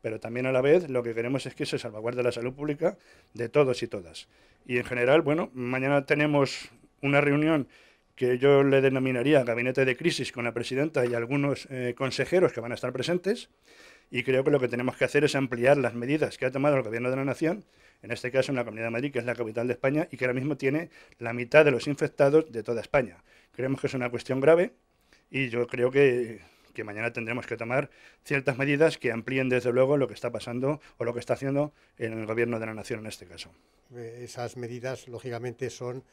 pero también a la vez lo que queremos es que se salvaguarde la salud pública de todos y todas. Y en general, bueno, mañana tenemos una reunión que yo le denominaría gabinete de crisis con la presidenta y algunos eh, consejeros que van a estar presentes. Y creo que lo que tenemos que hacer es ampliar las medidas que ha tomado el Gobierno de la Nación, en este caso en la Comunidad de Madrid, que es la capital de España y que ahora mismo tiene la mitad de los infectados de toda España. Creemos que es una cuestión grave y yo creo que que mañana tendremos que tomar ciertas medidas que amplíen desde luego lo que está pasando o lo que está haciendo en el gobierno de la nación en este caso. Eh, esas medidas, lógicamente, son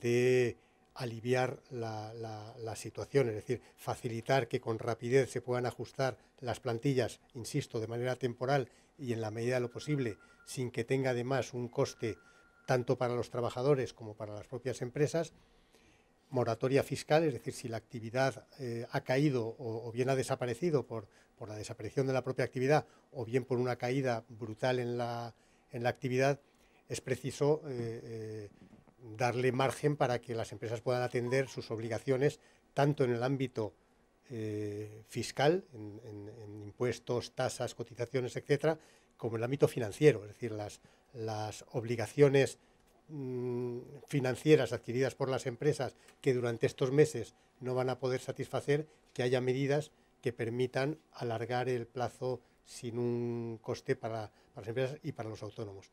de aliviar la, la, situación, es decir, facilitar que con rapidez se puedan ajustar las plantillas, insisto, de manera temporal y en la medida de lo posible, sin que tenga además un coste tanto para los trabajadores como para las propias empresas moratoria fiscal, es decir, si la actividad eh, ha caído o, bien ha desaparecido por, la desaparición de la propia actividad o bien por una caída brutal en la, actividad, es preciso eh, eh, darle margen para que las empresas puedan atender sus obligaciones tanto en el ámbito fiscal, en, impuestos, tasas, cotizaciones, etcétera, como en el ámbito financiero, es decir, las, las obligaciones Mm, financieras adquiridas por las empresas que durante estos meses no van a poder satisfacer, que haya medidas que permitan alargar el plazo sin un coste para las empresas y para los autónomos.